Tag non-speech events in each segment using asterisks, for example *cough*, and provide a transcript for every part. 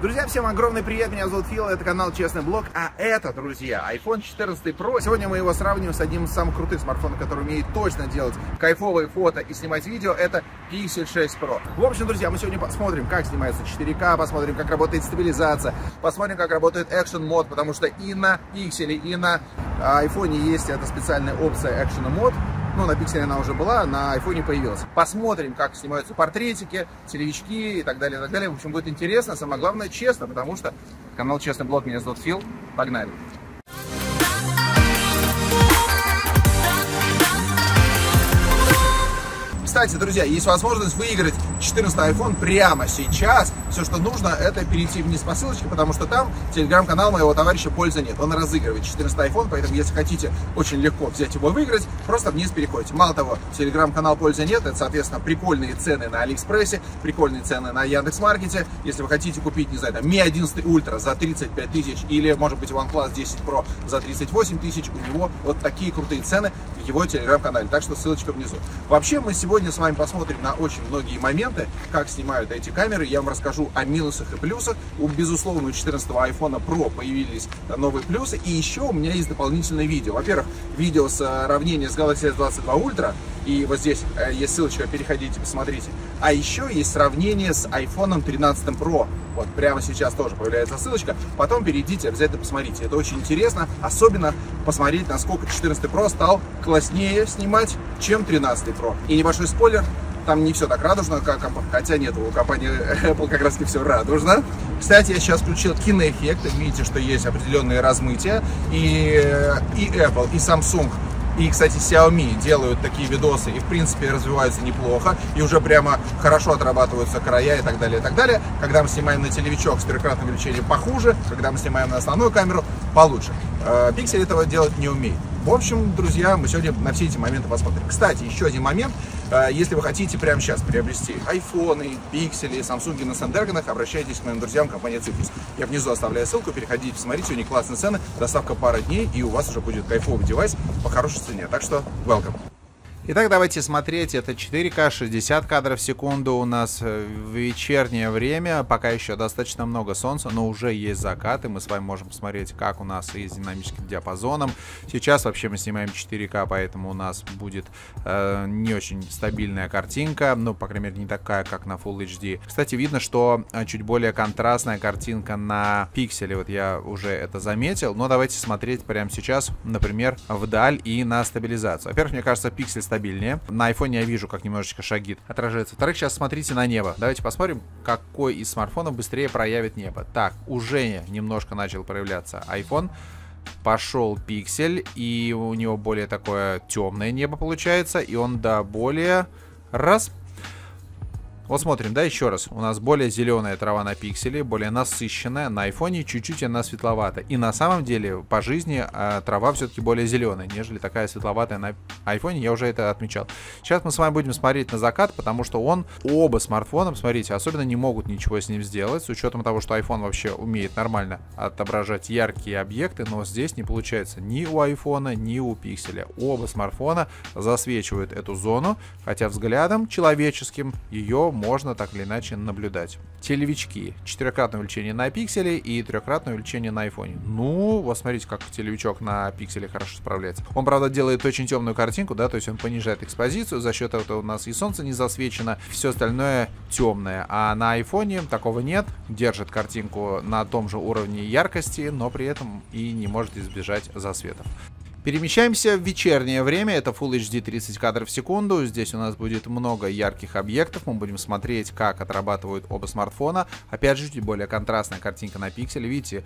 Друзья, всем огромный привет, меня зовут Фил, это канал Честный Блог, а это, друзья, iPhone 14 Pro. Сегодня мы его сравним с одним из самых крутых смартфонов, который умеет точно делать кайфовые фото и снимать видео, это Pixel 6 Pro. В общем, друзья, мы сегодня посмотрим, как снимается 4К, посмотрим, как работает стабилизация, посмотрим, как работает Action мод, потому что и на Pixel, и на iPhone есть эта специальная опция Action Mode ну, на пикселе она уже была, на айфоне появилась. Посмотрим, как снимаются портретики, телевички и так далее, и так далее. В общем, будет интересно, самое главное, честно, потому что канал «Честный блог» меня зовут Фил. Погнали! Кстати, друзья, есть возможность выиграть 14 iPhone прямо сейчас. Все, что нужно, это перейти вниз по ссылочке, потому что там телеграм-канал моего товарища пользы нет. Он разыгрывает 14 iPhone, поэтому если хотите очень легко взять его и выиграть, просто вниз переходите. Мало того, телеграм-канал пользы нет, это, соответственно, прикольные цены на Алиэкспрессе, прикольные цены на Яндекс.Маркете. Если вы хотите купить, не знаю, там, Mi 11 Ultra за 35 тысяч или, может быть, OnePlus 10 Pro за 38 тысяч, у него вот такие крутые цены его телеграм-канале. Так что ссылочка внизу. Вообще мы сегодня с вами посмотрим на очень многие моменты, как снимают эти камеры. Я вам расскажу о минусах и плюсах. У, безусловно, у 14 iPhone Pro появились э, новые плюсы. И еще у меня есть дополнительное видео. Во-первых, видео сравнения с Galaxy S22 Ultra и вот здесь э, есть ссылочка, переходите, посмотрите. А еще есть сравнение с iPhone 13 Pro. Вот прямо сейчас тоже появляется ссылочка. Потом перейдите, обязательно посмотрите. Это очень интересно. Особенно посмотреть, насколько 14 Pro стал класснее снимать, чем 13 Pro. И небольшой спойлер, там не все так радужно, как Хотя нет, у компании *laughs* Apple как раз таки все радужно. Кстати, я сейчас включил киноэффект. Видите, что есть определенные размытия. И, э, и Apple, и Samsung и, кстати, Xiaomi делают такие видосы и, в принципе, развиваются неплохо. И уже прямо хорошо отрабатываются края и так далее, и так далее. Когда мы снимаем на телевичок с трехкратным увеличением похуже, когда мы снимаем на основную камеру, получше. Пиксель э, этого делать не умеет. В общем, друзья, мы сегодня на все эти моменты посмотрим. Кстати, еще один момент. Э, если вы хотите прямо сейчас приобрести айфоны, пиксели, самсунги на Сандергенах, обращайтесь к моим друзьям компании Циклус. Я внизу оставляю ссылку, переходите, посмотрите, у них классные цены, доставка пара дней, и у вас уже будет кайфовый девайс по хорошей цене. Так что, welcome! Итак, давайте смотреть. Это 4К, 60 кадров в секунду у нас э, в вечернее время. Пока еще достаточно много солнца, но уже есть закат, и мы с вами можем посмотреть, как у нас и с динамическим диапазоном. Сейчас вообще мы снимаем 4К, поэтому у нас будет э, не очень стабильная картинка, ну, по крайней мере, не такая, как на Full HD. Кстати, видно, что э, чуть более контрастная картинка на пикселе, вот я уже это заметил. Но давайте смотреть прямо сейчас, например, вдаль и на стабилизацию. Во-первых, мне кажется, пиксель стабильный стабильнее. На iPhone я вижу, как немножечко шагит отражается. Во-вторых, сейчас смотрите на небо. Давайте посмотрим, какой из смартфонов быстрее проявит небо. Так, уже немножко начал проявляться iPhone пошел пиксель, и у него более такое темное небо получается, и он, да, более раз вот смотрим, да, еще раз. У нас более зеленая трава на пикселе, более насыщенная. На айфоне чуть-чуть она светловата. И на самом деле по жизни э, трава все-таки более зеленая, нежели такая светловатая на айфоне. Я уже это отмечал. Сейчас мы с вами будем смотреть на закат, потому что он оба смартфона, смотрите, особенно не могут ничего с ним сделать, с учетом того, что iPhone вообще умеет нормально отображать яркие объекты, но здесь не получается ни у iPhone, ни у пикселя. Оба смартфона засвечивают эту зону, хотя взглядом человеческим ее можно так или иначе наблюдать. Телевички. Четырехкратное увеличение на пикселе и трехкратное увеличение на айфоне. Ну, вот смотрите, как телевичок на пикселе хорошо справляется. Он, правда, делает очень темную картинку, да, то есть он понижает экспозицию, за счет этого у нас и солнце не засвечено, все остальное темное. А на айфоне такого нет, держит картинку на том же уровне яркости, но при этом и не может избежать засветов. Перемещаемся в вечернее время, это Full HD 30 кадров в секунду, здесь у нас будет много ярких объектов, мы будем смотреть, как отрабатывают оба смартфона, опять же, чуть более контрастная картинка на пиксель, видите,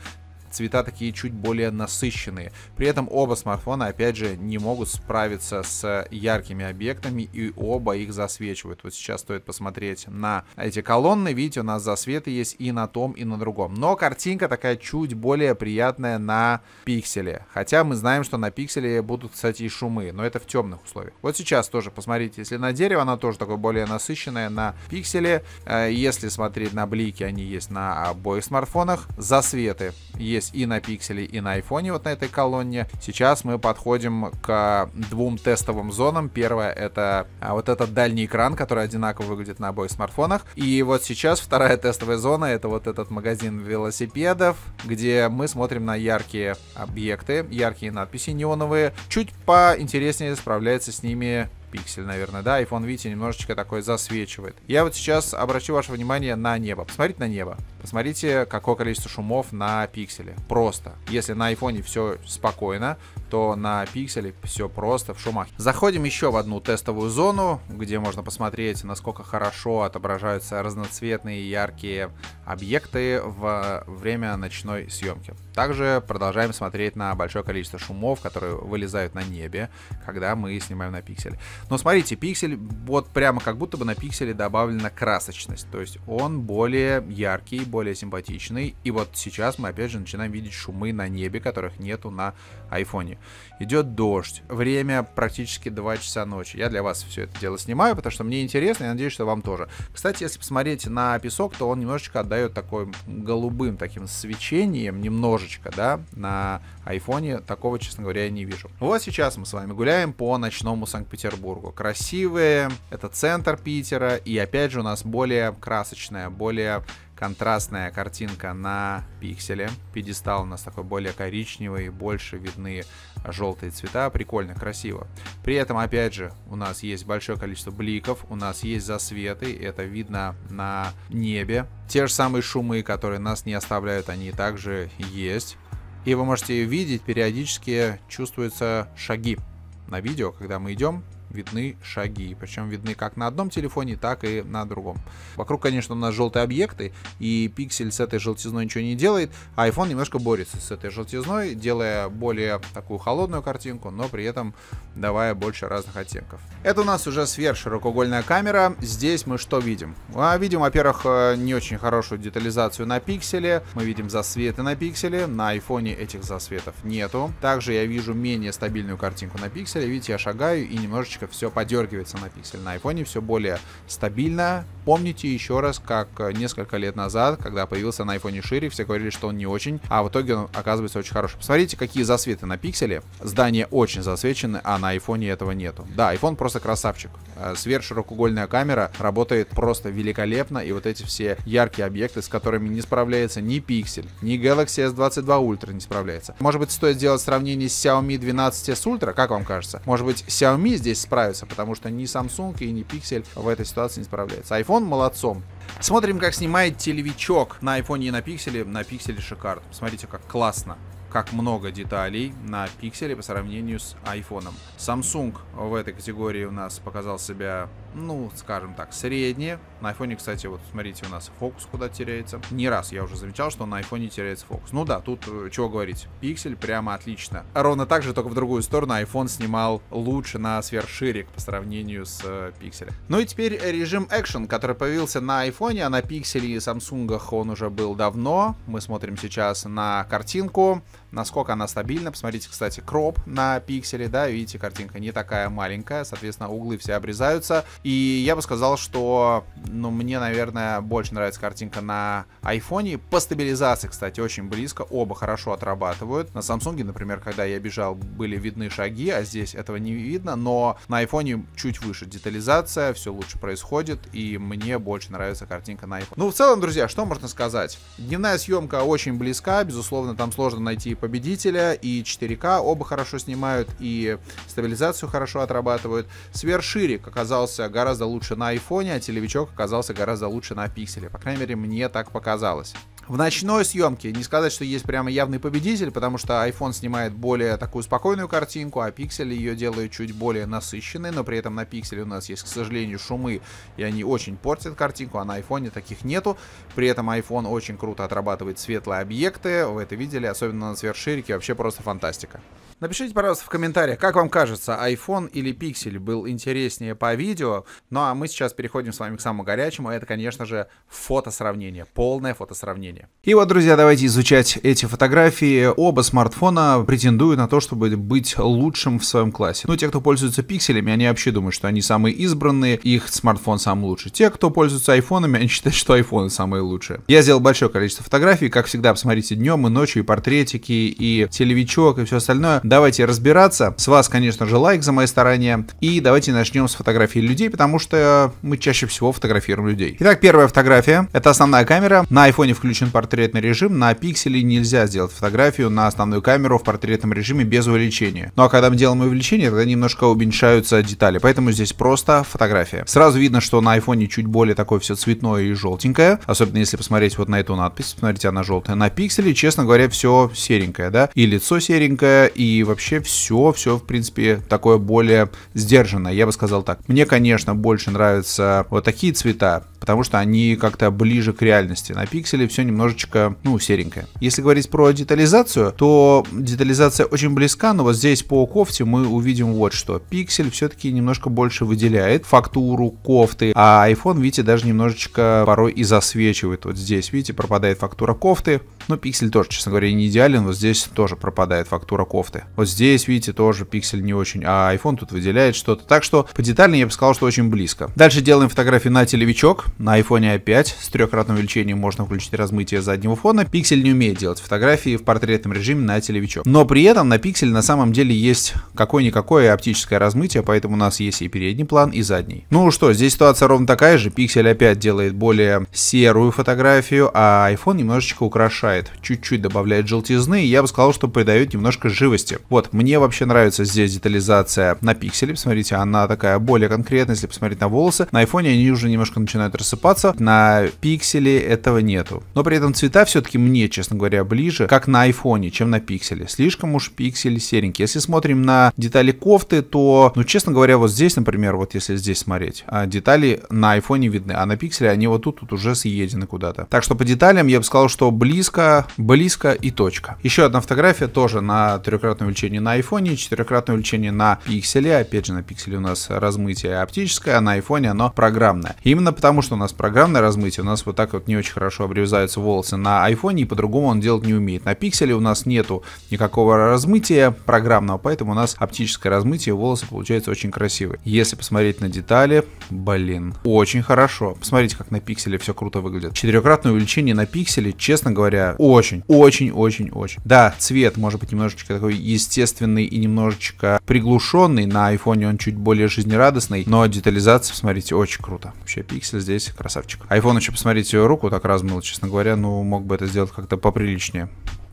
цвета такие чуть более насыщенные. При этом оба смартфона, опять же, не могут справиться с яркими объектами и оба их засвечивают. Вот сейчас стоит посмотреть на эти колонны. Видите, у нас засветы есть и на том, и на другом. Но картинка такая чуть более приятная на пикселе. Хотя мы знаем, что на пикселе будут, кстати, и шумы, но это в темных условиях. Вот сейчас тоже посмотрите, если на дерево, она тоже такое более насыщенная на пикселе. Э, если смотреть на блики, они есть на обоих смартфонах. Засветы есть появились и на пикселе, и на айфоне вот на этой колонне. Сейчас мы подходим к двум тестовым зонам. первое это а, вот этот дальний экран, который одинаково выглядит на обоих смартфонах. И вот сейчас вторая тестовая зона это вот этот магазин велосипедов, где мы смотрим на яркие объекты, яркие надписи неоновые. Чуть поинтереснее справляется с ними пиксель, наверное, да, iPhone, видите, немножечко такой засвечивает. Я вот сейчас обращу ваше внимание на небо. Посмотрите на небо. Посмотрите, какое количество шумов на пикселе. Просто. Если на iPhone все спокойно, то на пикселе все просто в шумах. Заходим еще в одну тестовую зону, где можно посмотреть, насколько хорошо отображаются разноцветные яркие объекты в время ночной съемки. Также продолжаем смотреть на большое количество шумов, которые вылезают на небе, когда мы снимаем на пиксель. Но смотрите, пиксель, вот прямо как будто бы на пикселе добавлена красочность. То есть он более яркий, более симпатичный. И вот сейчас мы опять же начинаем видеть шумы на небе, которых нету на айфоне. Идет дождь. Время практически 2 часа ночи. Я для вас все это дело снимаю, потому что мне интересно, и надеюсь, что вам тоже. Кстати, если посмотреть на песок, то он немножечко отдает такой голубым таким свечением, немножко немножечко, да, на айфоне такого, честно говоря, я не вижу. Вот сейчас мы с вами гуляем по ночному Санкт-Петербургу. Красивые, это центр Питера, и опять же у нас более красочная, более контрастная картинка на пикселе. Пьедестал у нас такой более коричневый, больше видны желтые цвета. Прикольно, красиво. При этом, опять же, у нас есть большое количество бликов, у нас есть засветы, это видно на небе. Те же самые шумы, которые нас не оставляют, они также есть. И вы можете видеть, периодически чувствуются шаги на видео, когда мы идем, видны шаги. Причем видны как на одном телефоне, так и на другом. Вокруг, конечно, у нас желтые объекты, и пиксель с этой желтизной ничего не делает, а iPhone немножко борется с этой желтизной, делая более такую холодную картинку, но при этом давая больше разных оттенков. Это у нас уже сверхширокоугольная камера. Здесь мы что видим? А, видим, во-первых, э, не очень хорошую детализацию на пикселе. Мы видим засветы на пикселе. На айфоне этих засветов нету. Также я вижу менее стабильную картинку на пикселе. Видите, я шагаю и немножечко немножечко все подергивается на пиксель. На айфоне все более стабильно. Помните еще раз, как э, несколько лет назад, когда появился на айфоне шире, все говорили, что он не очень, а в итоге он оказывается очень хороший. Посмотрите, какие засветы на пикселе. Здания очень засвечены, а на айфоне этого нету. Да, iPhone просто красавчик. Э, сверхширокоугольная камера работает просто великолепно, и вот эти все яркие объекты, с которыми не справляется ни пиксель, ни Galaxy S22 Ultra не справляется. Может быть, стоит сделать сравнение с Xiaomi 12s Ultra, как вам кажется? Может быть, Xiaomi здесь справится, потому что ни Samsung и ни Pixel в этой ситуации не справляется. iPhone молодцом. Смотрим, как снимает телевичок на iPhone и на Pixel. На Pixel шикарно. Смотрите, как классно как много деталей на пикселе по сравнению с айфоном. Samsung в этой категории у нас показал себя, ну, скажем так, средне, на айфоне, кстати, вот смотрите, у нас фокус куда теряется. Не раз я уже замечал, что на айфоне теряется фокус. Ну да, тут э, чего говорить. Пиксель прямо отлично. Ровно так же, только в другую сторону, iPhone снимал лучше на сверхширик по сравнению с э, пикселем. Ну и теперь режим Action, который появился на айфоне, а на пикселе и Samsung он уже был давно. Мы смотрим сейчас на картинку насколько она стабильна. Посмотрите, кстати, кроп на пикселе, да, видите, картинка не такая маленькая, соответственно, углы все обрезаются. И я бы сказал, что, ну, мне, наверное, больше нравится картинка на айфоне. По стабилизации, кстати, очень близко, оба хорошо отрабатывают. На Samsung, например, когда я бежал, были видны шаги, а здесь этого не видно, но на айфоне чуть выше детализация, все лучше происходит, и мне больше нравится картинка на iPhone. Ну, в целом, друзья, что можно сказать? Дневная съемка очень близка, безусловно, там сложно найти победителя, и 4К оба хорошо снимают, и стабилизацию хорошо отрабатывают. Сверширик оказался гораздо лучше на айфоне, а телевичок оказался гораздо лучше на пикселе. По крайней мере, мне так показалось. В ночной съемке не сказать, что есть прямо явный победитель, потому что iPhone снимает более такую спокойную картинку, а Pixel ее делает чуть более насыщенной, но при этом на Pixel у нас есть, к сожалению, шумы, и они очень портят картинку, а на iPhone таких нету. При этом iPhone очень круто отрабатывает светлые объекты, вы это видели, особенно на сверхширике, вообще просто фантастика. Напишите, пожалуйста, в комментариях, как вам кажется, iPhone или Pixel был интереснее по видео. Ну а мы сейчас переходим с вами к самому горячему, а это, конечно же, фотосравнение, полное фотосравнение камере. И вот, друзья, давайте изучать эти фотографии. Оба смартфона претендуют на то, чтобы быть лучшим в своем классе. Ну, те, кто пользуются пикселями, они вообще думают, что они самые избранные, их смартфон самый лучший. Те, кто пользуются айфонами, они считают, что айфоны самые лучшие. Я сделал большое количество фотографий, как всегда, посмотрите днем и ночью, и портретики, и телевичок, и все остальное. Давайте разбираться. С вас, конечно же, лайк за мои старания. И давайте начнем с фотографии людей, потому что мы чаще всего фотографируем людей. Итак, первая фотография. Это основная камера. На айфоне включена включен портретный режим, на пикселе нельзя сделать фотографию на основную камеру в портретном режиме без увеличения. Ну а когда мы делаем увеличение, тогда немножко уменьшаются детали, поэтому здесь просто фотография. Сразу видно, что на айфоне чуть более такое все цветное и желтенькое, особенно если посмотреть вот на эту надпись, смотрите, она желтая. На пикселе, честно говоря, все серенькое, да, и лицо серенькое, и вообще все, все, в принципе, такое более сдержанное, я бы сказал так. Мне, конечно, больше нравятся вот такие цвета, потому что они как-то ближе к реальности. На пикселе все немного немножечко, ну, серенькая. Если говорить про детализацию, то детализация очень близка, но вот здесь по кофте мы увидим вот что. Пиксель все-таки немножко больше выделяет фактуру кофты, а iPhone, видите, даже немножечко порой и засвечивает. Вот здесь, видите, пропадает фактура кофты, но ну, пиксель тоже, честно говоря, не идеален. Вот здесь тоже пропадает фактура кофты. Вот здесь, видите, тоже пиксель не очень, а iPhone тут выделяет что-то. Так что по детально я бы сказал, что очень близко. Дальше делаем фотографии на телевичок. На iPhone i5 с трехкратным увеличением можно включить размытие заднего фона. Пиксель не умеет делать фотографии в портретном режиме на телевичок. Но при этом на пикселе на самом деле есть какое-никакое оптическое размытие, поэтому у нас есть и передний план, и задний. Ну что, здесь ситуация ровно такая же. Пиксель опять делает более серую фотографию, а iPhone немножечко украшает прожирает, чуть-чуть добавляет желтизны, и я бы сказал, что придает немножко живости. Вот, мне вообще нравится здесь детализация на пикселе, посмотрите, она такая более конкретная, если посмотреть на волосы. На айфоне они уже немножко начинают рассыпаться, на пикселе этого нету. Но при этом цвета все-таки мне, честно говоря, ближе, как на айфоне, чем на пикселе. Слишком уж пиксель серенький. Если смотрим на детали кофты, то, ну, честно говоря, вот здесь, например, вот если здесь смотреть, а, детали на айфоне видны, а на пикселе они вот тут, тут уже съедены куда-то. Так что по деталям я бы сказал, что близко близко, близко и точка. Еще одна фотография тоже на трехкратное увеличение на айфоне, четырехкратное увеличение на пикселе. Опять же, на пикселе у нас размытие оптическое, а на айфоне оно программное. именно потому, что у нас программное размытие, у нас вот так вот не очень хорошо обрезаются волосы на айфоне, и по-другому он делать не умеет. На пикселе у нас нету никакого размытия программного, поэтому у нас оптическое размытие волосы получается очень красивые. Если посмотреть на детали, блин, очень хорошо. Посмотрите, как на пикселе все круто выглядит. Четырехкратное увеличение на пикселе, честно говоря, очень, очень, очень, очень. Да, цвет может быть немножечко такой естественный и немножечко приглушенный. На айфоне он чуть более жизнерадостный, но детализация, смотрите, очень круто. Вообще пиксель здесь красавчик. Айфон еще, посмотрите, руку так размыл, честно говоря, ну мог бы это сделать как-то поприличнее.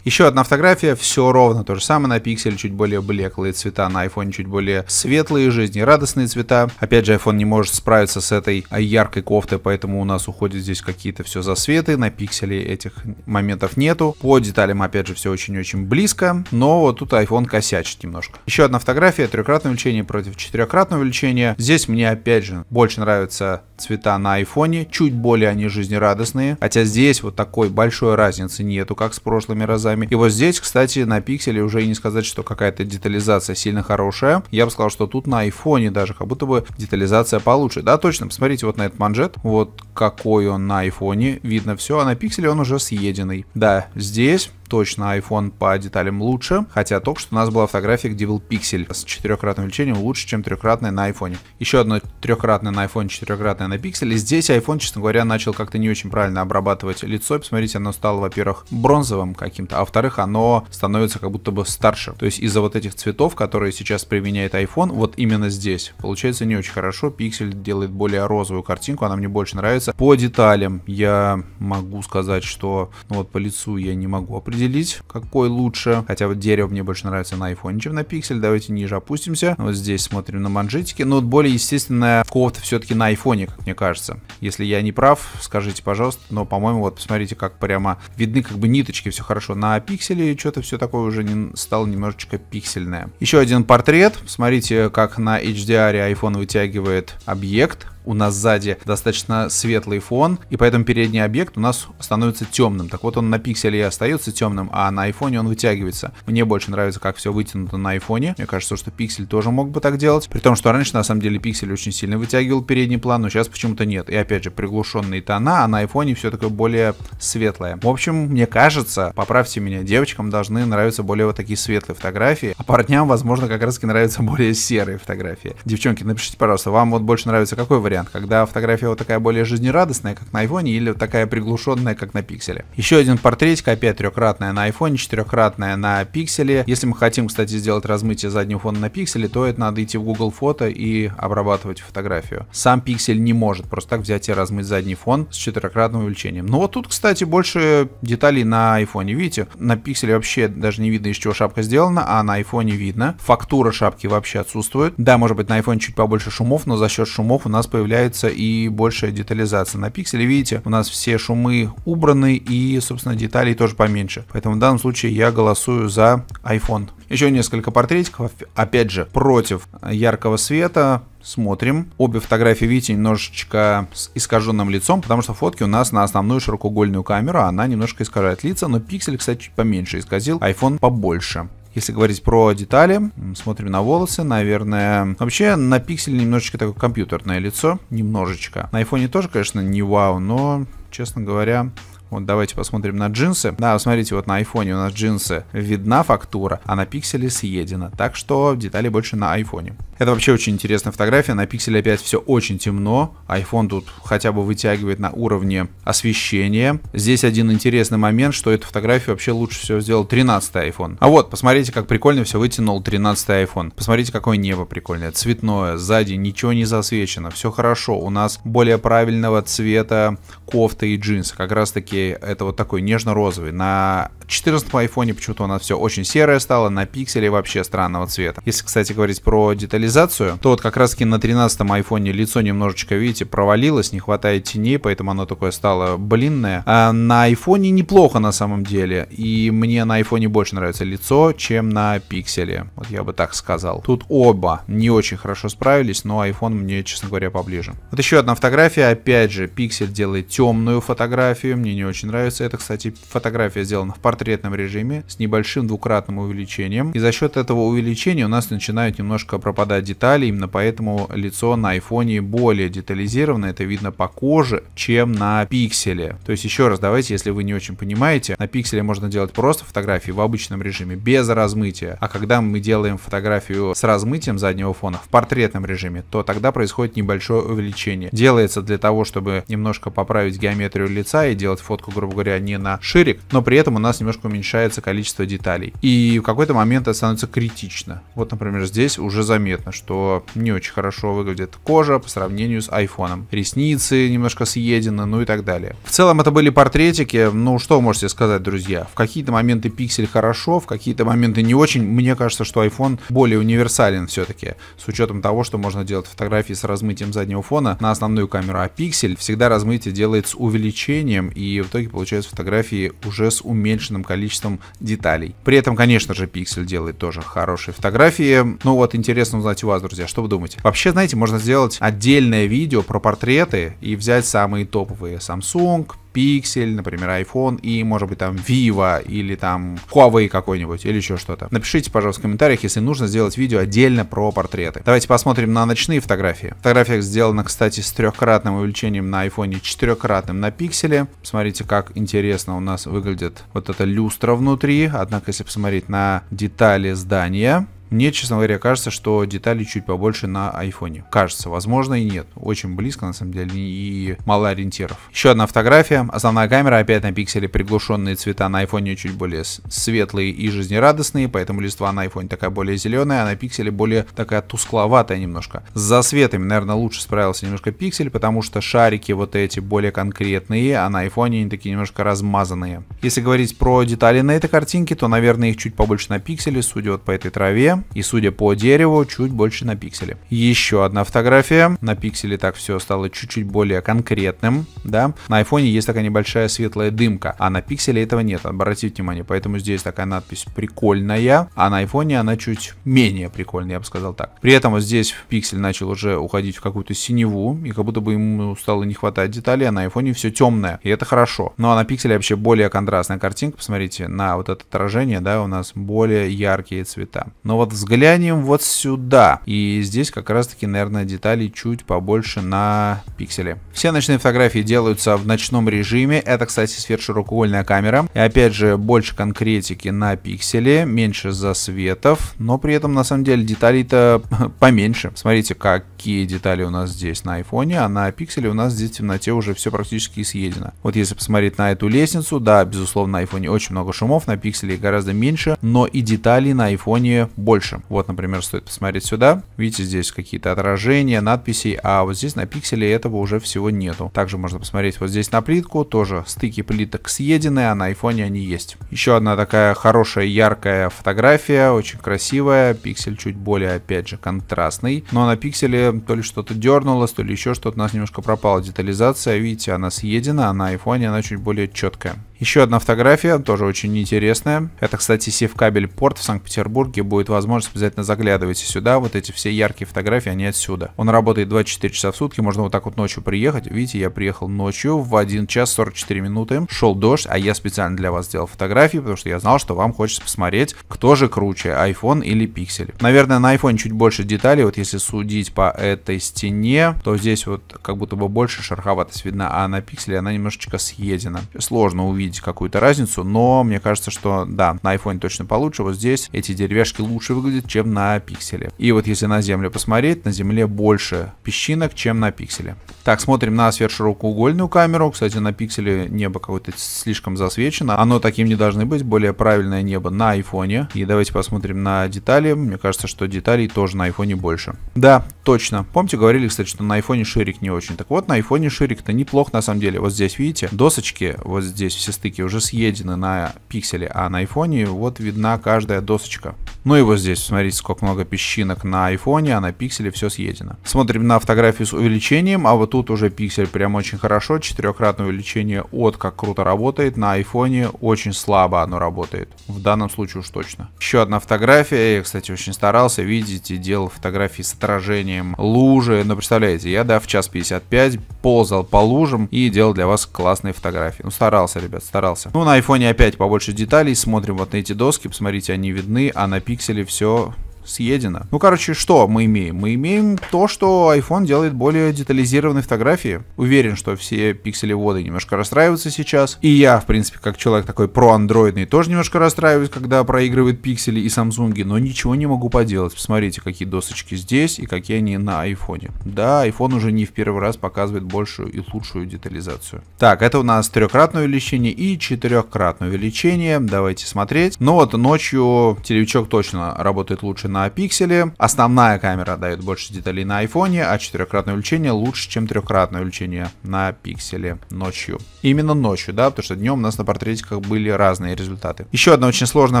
Еще одна фотография, все ровно то же самое, на пикселе чуть более блеклые цвета, на iPhone чуть более светлые, жизнерадостные цвета. Опять же, iPhone не может справиться с этой яркой кофтой, поэтому у нас уходят здесь какие-то все засветы, на пикселе этих моментов нету. По деталям, опять же, все очень-очень близко, но вот тут iPhone косячит немножко. Еще одна фотография, трехкратное увеличение против четырехкратного увеличения. Здесь мне, опять же, больше нравятся цвета на iPhone, чуть более они жизнерадостные, хотя здесь вот такой большой разницы нету, как с прошлыми разами пикселями. И вот здесь, кстати, на пикселе уже и не сказать, что какая-то детализация сильно хорошая. Я бы сказал, что тут на айфоне даже как будто бы детализация получше. Да, точно, посмотрите вот на этот манжет, вот какой он на айфоне, видно все, а на пикселе он уже съеденный. Да, здесь точно iPhone по деталям лучше, хотя только что у нас была фотография, где был пиксель с четырехкратным увеличением лучше, чем трехкратное на iPhone. Еще одно трехкратное на iPhone, четырехкратное на пиксель. здесь iPhone, честно говоря, начал как-то не очень правильно обрабатывать лицо. посмотрите, оно стало, во-первых, бронзовым каким-то, а во-вторых, оно становится как будто бы старше. То есть из-за вот этих цветов, которые сейчас применяет iPhone, вот именно здесь получается не очень хорошо. Пиксель делает более розовую картинку, она мне больше нравится. По деталям я могу сказать, что ну вот по лицу я не могу определить определить, какой лучше. Хотя вот дерево мне больше нравится на iPhone, чем на Pixel. Давайте ниже опустимся. Вот здесь смотрим на манжетики. Но вот более естественная кофта все-таки на iPhone, как мне кажется. Если я не прав, скажите, пожалуйста. Но, по-моему, вот посмотрите, как прямо видны как бы ниточки, все хорошо. На пикселе что-то все такое уже не стало немножечко пиксельное. Еще один портрет. Смотрите, как на HDR iPhone вытягивает объект у нас сзади достаточно светлый фон, и поэтому передний объект у нас становится темным. Так вот он на пикселе и остается темным, а на айфоне он вытягивается. Мне больше нравится, как все вытянуто на айфоне. Мне кажется, что пиксель тоже мог бы так делать. При том, что раньше на самом деле пиксель очень сильно вытягивал передний план, но сейчас почему-то нет. И опять же, приглушенные тона, а на айфоне все такое более светлое. В общем, мне кажется, поправьте меня, девочкам должны нравиться более вот такие светлые фотографии, а парням, возможно, как раз таки нравятся более серые фотографии. Девчонки, напишите, пожалуйста, вам вот больше нравится какой вариант? вариант, когда фотография вот такая более жизнерадостная, как на iPhone, или вот такая приглушенная, как на пикселе. Еще один портретик, опять трехкратная на iPhone, четырехкратная на пикселе. Если мы хотим, кстати, сделать размытие заднего фона на пикселе, то это надо идти в Google фото и обрабатывать фотографию. Сам пиксель не может просто так взять и размыть задний фон с четырехкратным увеличением. Но вот тут, кстати, больше деталей на айфоне. Видите, на пикселе вообще даже не видно, из чего шапка сделана, а на айфоне видно. Фактура шапки вообще отсутствует. Да, может быть, на iPhone чуть побольше шумов, но за счет шумов у нас появляется появляется и большая детализация. На пикселе, видите, у нас все шумы убраны и, собственно, деталей тоже поменьше. Поэтому в данном случае я голосую за iPhone. Еще несколько портретиков, опять же, против яркого света, смотрим. Обе фотографии, видите, немножечко с искаженным лицом, потому что фотки у нас на основную широкоугольную камеру, она немножко искажает лица, но пиксель, кстати, чуть поменьше исказил, iPhone побольше. Если говорить про детали, смотрим на волосы, наверное... Вообще, на пиксель немножечко такое компьютерное лицо, немножечко. На айфоне тоже, конечно, не вау, но, честно говоря, вот давайте посмотрим на джинсы. Да, смотрите, вот на айфоне у нас джинсы видна фактура, а на пикселе съедена. Так что детали больше на айфоне. Это вообще очень интересная фотография. На пикселе опять все очень темно. iPhone тут хотя бы вытягивает на уровне освещения. Здесь один интересный момент, что эту фотографию вообще лучше всего сделал 13 iPhone. А вот, посмотрите, как прикольно все вытянул 13 iPhone. Посмотрите, какое небо прикольное. Цветное, сзади ничего не засвечено. Все хорошо. У нас более правильного цвета кофта и джинсы. Как раз таки это вот такой нежно-розовый. На 14 iPhone почему-то у нас все очень серое стало. На пикселе вообще странного цвета. Если, кстати, говорить про детали детализацию, то вот как раз таки на 13 айфоне лицо немножечко, видите, провалилось, не хватает теней, поэтому оно такое стало блинное. А на айфоне неплохо на самом деле, и мне на айфоне больше нравится лицо, чем на пикселе, вот я бы так сказал. Тут оба не очень хорошо справились, но iPhone мне, честно говоря, поближе. Вот еще одна фотография, опять же, пиксель делает темную фотографию, мне не очень нравится это, кстати, фотография сделана в портретном режиме с небольшим двукратным увеличением, и за счет этого увеличения у нас начинают немножко пропадать деталей, именно поэтому лицо на айфоне более детализировано, это видно по коже, чем на пикселе. То есть еще раз, давайте, если вы не очень понимаете, на пикселе можно делать просто фотографии в обычном режиме, без размытия, а когда мы делаем фотографию с размытием заднего фона в портретном режиме, то тогда происходит небольшое увеличение. Делается для того, чтобы немножко поправить геометрию лица и делать фотку, грубо говоря, не на ширик, но при этом у нас немножко уменьшается количество деталей. И в какой-то момент это становится критично. Вот, например, здесь уже заметно понятно, что не очень хорошо выглядит кожа по сравнению с айфоном. Ресницы немножко съедены, ну и так далее. В целом это были портретики, ну что можете сказать, друзья? В какие-то моменты пиксель хорошо, в какие-то моменты не очень. Мне кажется, что iPhone более универсален все-таки, с учетом того, что можно делать фотографии с размытием заднего фона на основную камеру, а пиксель всегда размытие делает с увеличением, и в итоге получаются фотографии уже с уменьшенным количеством деталей. При этом, конечно же, пиксель делает тоже хорошие фотографии. Ну вот интересно узнать, призывать у вас, друзья. Что вы думаете? Вообще, знаете, можно сделать отдельное видео про портреты и взять самые топовые. Samsung, Pixel, например, iPhone и, может быть, там Vivo или там Huawei какой-нибудь или еще что-то. Напишите, пожалуйста, в комментариях, если нужно сделать видео отдельно про портреты. Давайте посмотрим на ночные фотографии. Фотография сделана, кстати, с трехкратным увеличением на iPhone, и четырехкратным на Pixel. Смотрите, как интересно у нас выглядит вот эта люстра внутри. Однако, если посмотреть на детали здания, мне, честно говоря, кажется, что деталей чуть побольше на айфоне. Кажется, возможно и нет. Очень близко, на самом деле, и мало ориентиров. Еще одна фотография. Основная камера опять на пикселе приглушенные цвета на айфоне чуть более светлые и жизнерадостные, поэтому листва на айфоне такая более зеленая, а на пикселе более такая тускловатая немножко. С засветами, наверное, лучше справился немножко пиксель, потому что шарики вот эти более конкретные, а на айфоне они такие немножко размазанные. Если говорить про детали на этой картинке, то, наверное, их чуть побольше на пикселе, судя вот по этой траве. И судя по дереву, чуть больше на пикселе. Еще одна фотография. На пикселе так все стало чуть-чуть более конкретным. Да? На айфоне есть такая небольшая светлая дымка, а на пикселе этого нет. Обратите внимание. Поэтому здесь такая надпись прикольная, а на айфоне она чуть менее прикольная, я бы сказал так. При этом вот здесь пиксель начал уже уходить в какую-то синеву, и как будто бы ему стало не хватать деталей, а на айфоне все темное, и это хорошо. Ну а на пикселе вообще более контрастная картинка, посмотрите, на вот это отражение, да, у нас более яркие цвета. Но вот вот взглянем вот сюда. И здесь как раз-таки, наверное, деталей чуть побольше на пикселе. Все ночные фотографии делаются в ночном режиме. Это, кстати, сверхширокоугольная камера. И опять же, больше конкретики на пикселе, меньше засветов, но при этом, на самом деле, деталей-то *laughs* поменьше. Смотрите, какие детали у нас здесь на айфоне, а на пикселе у нас здесь в темноте уже все практически съедено. Вот если посмотреть на эту лестницу, да, безусловно, на айфоне очень много шумов, на пикселе гораздо меньше, но и деталей на айфоне больше больше. Вот, например, стоит посмотреть сюда. Видите, здесь какие-то отражения, надписей, а вот здесь на пикселе этого уже всего нету. Также можно посмотреть вот здесь на плитку, тоже стыки плиток съедены, а на айфоне они есть. Еще одна такая хорошая яркая фотография, очень красивая, пиксель чуть более, опять же, контрастный, но на пикселе то ли что-то дернулось, то ли еще что-то, у нас немножко пропала детализация, видите, она съедена, а на айфоне она чуть более четкая. Еще одна фотография, тоже очень интересная. Это, кстати, севкабель порт в Санкт-Петербурге. Будет возможность, обязательно заглядывайте сюда. Вот эти все яркие фотографии, они отсюда. Он работает 24 часа в сутки, можно вот так вот ночью приехать. Видите, я приехал ночью в 1 час 44 минуты. Шел дождь, а я специально для вас сделал фотографии, потому что я знал, что вам хочется посмотреть, кто же круче, iPhone или Pixel. Наверное, на iPhone чуть больше деталей. Вот если судить по этой стене, то здесь вот как будто бы больше шероховатость видна, а на Pixel она немножечко съедена. Сложно увидеть увидеть какую-то разницу, но мне кажется, что да, на iPhone точно получше. Вот здесь эти деревяшки лучше выглядят, чем на пикселе. И вот если на землю посмотреть, на земле больше песчинок, чем на пикселе. Так, смотрим на сверхширокоугольную камеру. Кстати, на пикселе небо какое-то слишком засвечено. Оно таким не должно быть. Более правильное небо на айфоне. И давайте посмотрим на детали. Мне кажется, что деталей тоже на айфоне больше. Да, точно. Помните, говорили, кстати, что на айфоне ширик не очень. Так вот, на айфоне ширик-то неплох на самом деле. Вот здесь, видите, досочки вот здесь все стыки уже съедены на пикселе, а на айфоне вот видна каждая досочка. Ну и вот здесь, смотрите, сколько много песчинок на айфоне, а на пикселе все съедено. Смотрим на фотографию с увеличением, а вот тут уже пиксель прям очень хорошо, четырехкратное увеличение от как круто работает, на айфоне очень слабо оно работает, в данном случае уж точно. Еще одна фотография, я, кстати, очень старался, видите, делал фотографии с отражением лужи, но ну, представляете, я, да, в час 55 ползал по лужам и делал для вас классные фотографии. Ну, старался, ребят, старался. Ну, на айфоне опять побольше деталей, смотрим вот на эти доски, посмотрите, они видны, а на пикселе все съедено. Ну, короче, что мы имеем? Мы имеем то, что iPhone делает более детализированные фотографии. Уверен, что все пиксели немножко расстраиваются сейчас. И я, в принципе, как человек такой проандроидный, тоже немножко расстраиваюсь, когда проигрывает пиксели и Samsung, но ничего не могу поделать. Посмотрите, какие досочки здесь и какие они на iPhone. Да, iPhone уже не в первый раз показывает большую и лучшую детализацию. Так, это у нас трехкратное увеличение и четырехкратное увеличение. Давайте смотреть. Ну вот ночью телевичок точно работает лучше на пикселе. Основная камера дает больше деталей на айфоне, а четырехкратное увеличение лучше, чем трехкратное увеличение на пикселе ночью. Именно ночью, да, потому что днем у нас на портретиках были разные результаты. Еще одна очень сложная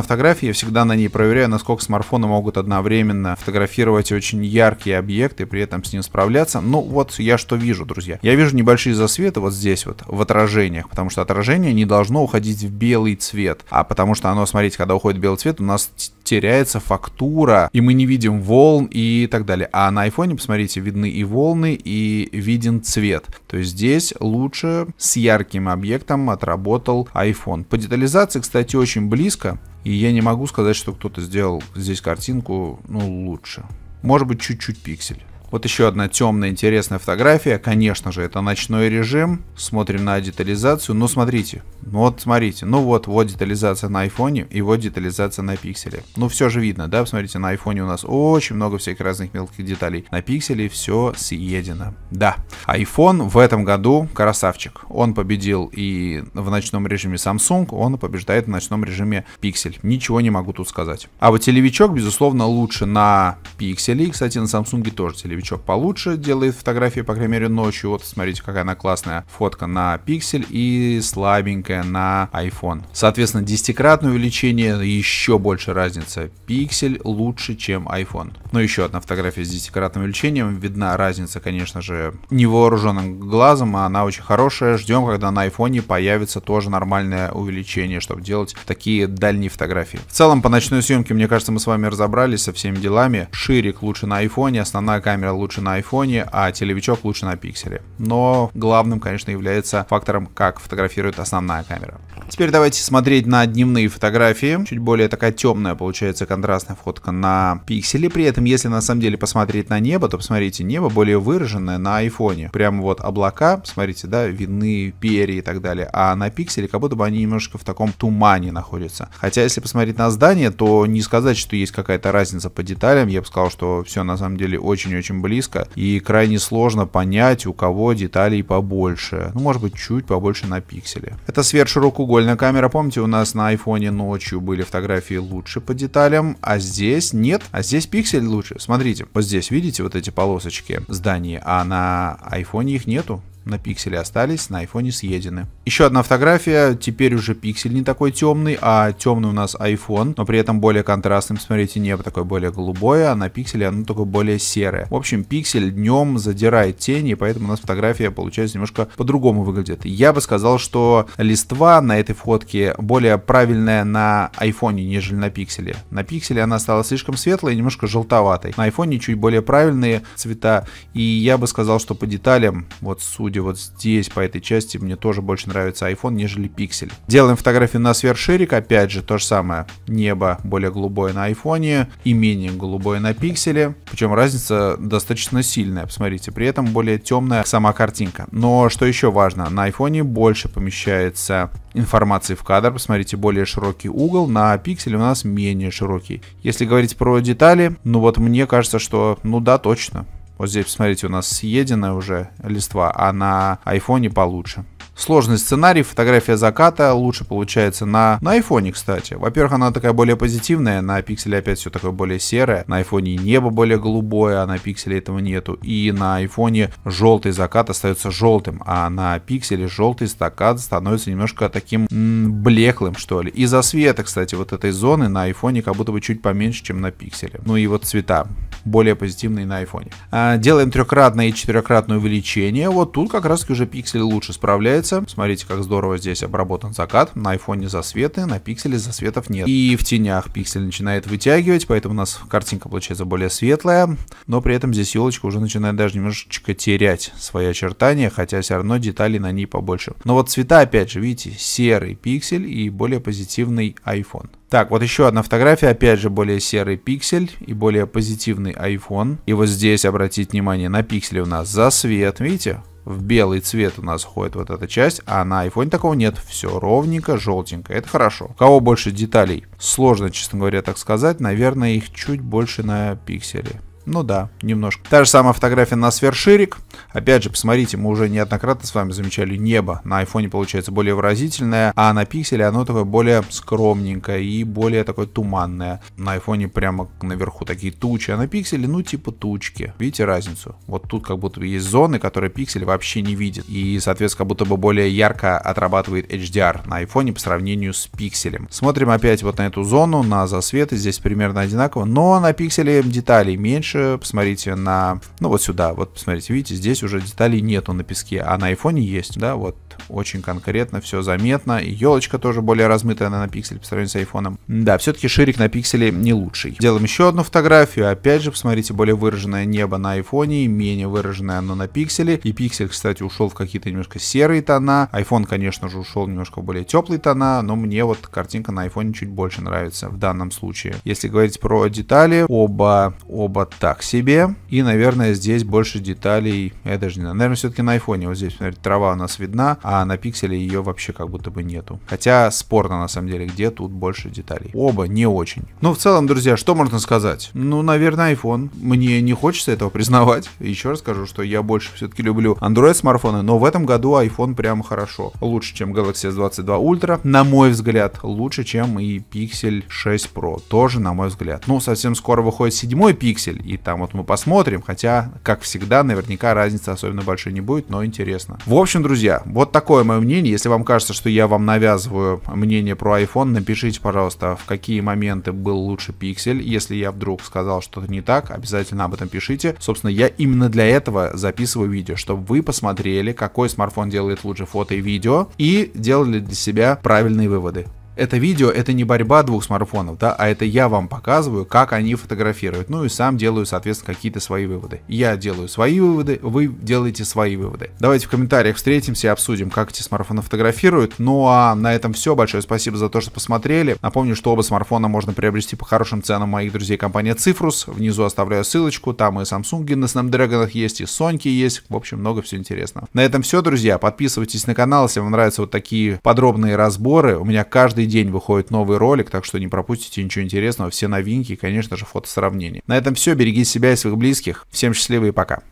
фотография, я всегда на ней проверяю, насколько смартфоны могут одновременно фотографировать очень яркие объекты при этом с ним справляться. Ну вот я что вижу, друзья. Я вижу небольшие засветы вот здесь вот, в отражениях, потому что отражение не должно уходить в белый цвет, а потому что оно, смотрите, когда уходит белый цвет, у нас теряется фактура, и мы не видим волн и так далее. А на айфоне, посмотрите, видны и волны, и виден цвет. То есть здесь лучше с ярким объектом отработал iPhone. По детализации, кстати, очень близко. И я не могу сказать, что кто-то сделал здесь картинку ну, лучше. Может быть, чуть-чуть пиксель. Вот еще одна темная интересная фотография. Конечно же, это ночной режим. Смотрим на детализацию. Ну, смотрите. Ну, вот, смотрите. Ну, вот, вот детализация на айфоне и вот детализация на пикселе. Ну, все же видно, да? посмотрите на айфоне у нас очень много всяких разных мелких деталей. На пикселе все съедено. Да, iPhone в этом году красавчик. Он победил и в ночном режиме Samsung, он побеждает в ночном режиме Pixel. Ничего не могу тут сказать. А вот телевичок, безусловно, лучше на Pixel. И, кстати, на Samsung тоже телевичок маячок получше, делает фотографии, по крайней мере, ночью. Вот смотрите, какая она классная фотка на пиксель и слабенькая на iPhone. Соответственно, десятикратное увеличение, еще больше разница. Пиксель лучше, чем iPhone. Но еще одна фотография с десятикратным увеличением. Видна разница, конечно же, невооруженным глазом, а она очень хорошая. Ждем, когда на iPhone появится тоже нормальное увеличение, чтобы делать такие дальние фотографии. В целом, по ночной съемке, мне кажется, мы с вами разобрались со всеми делами. Ширик лучше на iPhone, основная камера например, лучше на айфоне, а телевичок лучше на пикселе. Но главным, конечно, является фактором, как фотографирует основная камера. Теперь давайте смотреть на дневные фотографии. Чуть более такая темная получается контрастная фотка на пикселе. При этом, если на самом деле посмотреть на небо, то посмотрите, небо более выраженное на айфоне. Прямо вот облака, смотрите, да, видны перья и так далее. А на пикселе как будто бы они немножко в таком тумане находятся. Хотя, если посмотреть на здание, то не сказать, что есть какая-то разница по деталям. Я бы сказал, что все на самом деле очень-очень близко. И крайне сложно понять, у кого деталей побольше. Ну, может быть, чуть побольше на пикселе. Это сверхширокоугольный угольная камера, помните, у нас на айфоне ночью были фотографии лучше по деталям, а здесь нет, а здесь пиксель лучше. Смотрите, вот здесь видите вот эти полосочки зданий, а на айфоне их нету на пикселе остались, на айфоне съедены. Еще одна фотография, теперь уже пиксель не такой темный, а темный у нас iPhone, но при этом более контрастным, смотрите, небо такое более голубое, а на пикселе оно такое более серое. В общем, пиксель днем задирает тени, поэтому у нас фотография получается немножко по-другому выглядит. Я бы сказал, что листва на этой фотке более правильная на айфоне, нежели на пикселе. На пикселе она стала слишком светлой и немножко желтоватой. На айфоне чуть более правильные цвета, и я бы сказал, что по деталям, вот судя люди вот здесь, по этой части, мне тоже больше нравится iPhone, нежели Pixel. Делаем фотографию на сверхширик, опять же, то же самое. Небо более голубое на iPhone и менее голубое на пикселе. Причем разница достаточно сильная, посмотрите. При этом более темная сама картинка. Но что еще важно, на iPhone больше помещается информации в кадр. Посмотрите, более широкий угол, на пикселе у нас менее широкий. Если говорить про детали, ну вот мне кажется, что ну да, точно. Вот здесь, посмотрите, у нас съеденная уже листва, а на айфоне получше сложный сценарий, фотография заката лучше получается на, на айфоне, кстати. Во-первых, она такая более позитивная, на пикселе опять все такое более серое, на айфоне небо более голубое, а на пикселе этого нету. И на айфоне желтый закат остается желтым, а на пикселе желтый закат становится немножко таким м, блеклым, что ли. Из-за света, кстати, вот этой зоны на айфоне как будто бы чуть поменьше, чем на пикселе. Ну и вот цвета более позитивные на айфоне. А, делаем трехкратное и четырехкратное увеличение. Вот тут как раз уже пиксель лучше справляется нравится. Смотрите, как здорово здесь обработан закат. На айфоне засветы, на пикселе засветов нет. И в тенях пиксель начинает вытягивать, поэтому у нас картинка получается более светлая. Но при этом здесь елочка уже начинает даже немножечко терять свои очертания, хотя все равно деталей на ней побольше. Но вот цвета, опять же, видите, серый пиксель и более позитивный iPhone. Так, вот еще одна фотография, опять же более серый пиксель и более позитивный iPhone. И вот здесь обратить внимание, на пикселе у нас засвет, видите? в белый цвет у нас ходит вот эта часть, а на iPhone такого нет. Все ровненько, желтенько. Это хорошо. У кого больше деталей? Сложно, честно говоря, так сказать. Наверное, их чуть больше на пикселе. Ну да, немножко. Та же самая фотография на сверширик. Опять же, посмотрите, мы уже неоднократно с вами замечали небо. На айфоне получается более выразительное, а на пикселе оно такое более скромненькое и более такое туманное. На айфоне прямо наверху такие тучи, а на пикселе ну типа тучки. Видите разницу? Вот тут как будто есть зоны, которые пиксель вообще не видит. И, соответственно, как будто бы более ярко отрабатывает HDR на айфоне по сравнению с пикселем. Смотрим опять вот на эту зону, на засветы. Здесь примерно одинаково, но на пикселе деталей меньше, дальше, посмотрите на, ну вот сюда, вот посмотрите, видите, здесь уже деталей нету на песке, а на айфоне есть, да, вот очень конкретно, все заметно. И елочка тоже более размытая она на пиксель по сравнению с айфоном. Да, все-таки ширик на пикселе не лучший. Делаем еще одну фотографию. Опять же, посмотрите, более выраженное небо на айфоне, менее выраженное оно на пикселе. И пиксель, кстати, ушел в какие-то немножко серые тона. айфон конечно же, ушел немножко в более теплые тона, но мне вот картинка на айфоне чуть больше нравится в данном случае. Если говорить про детали, оба, оба так себе. И, наверное, здесь больше деталей, я даже не знаю, наверное, все-таки на айфоне. Вот здесь, смотрите, трава у нас видна, а на пикселе ее вообще как будто бы нету. Хотя спорно на самом деле, где тут больше деталей. Оба не очень. Но в целом, друзья, что можно сказать? Ну, наверное, iPhone. Мне не хочется этого признавать. Еще раз скажу, что я больше все-таки люблю Android смартфоны, но в этом году iPhone прям хорошо. Лучше, чем Galaxy S22 Ultra, на мой взгляд. Лучше, чем и Pixel 6 Pro. Тоже, на мой взгляд. Ну, совсем скоро выходит седьмой пиксель, и там вот мы посмотрим. Хотя, как всегда, наверняка разницы особенно большой не будет, но интересно. В общем, друзья, вот такое мое мнение. Если вам кажется, что я вам навязываю мнение про iPhone, напишите, пожалуйста, в какие моменты был лучше пиксель. Если я вдруг сказал что-то не так, обязательно об этом пишите. Собственно, я именно для этого записываю видео, чтобы вы посмотрели, какой смартфон делает лучше фото и видео, и делали для себя правильные выводы это видео это не борьба двух смартфонов, да, а это я вам показываю, как они фотографируют. Ну и сам делаю, соответственно, какие-то свои выводы. Я делаю свои выводы, вы делаете свои выводы. Давайте в комментариях встретимся и обсудим, как эти смартфоны фотографируют. Ну а на этом все. Большое спасибо за то, что посмотрели. Напомню, что оба смартфона можно приобрести по хорошим ценам моих друзей компания Цифрус. Внизу оставляю ссылочку. Там и Samsung на Snapdragon есть, и Sony есть. В общем, много всего интересного. На этом все, друзья. Подписывайтесь на канал, если вам нравятся вот такие подробные разборы. У меня каждый Каждый день выходит новый ролик, так что не пропустите ничего интересного. Все новинки и, конечно же, фотосравнения. На этом все. Берегите себя и своих близких. Всем счастливо и пока.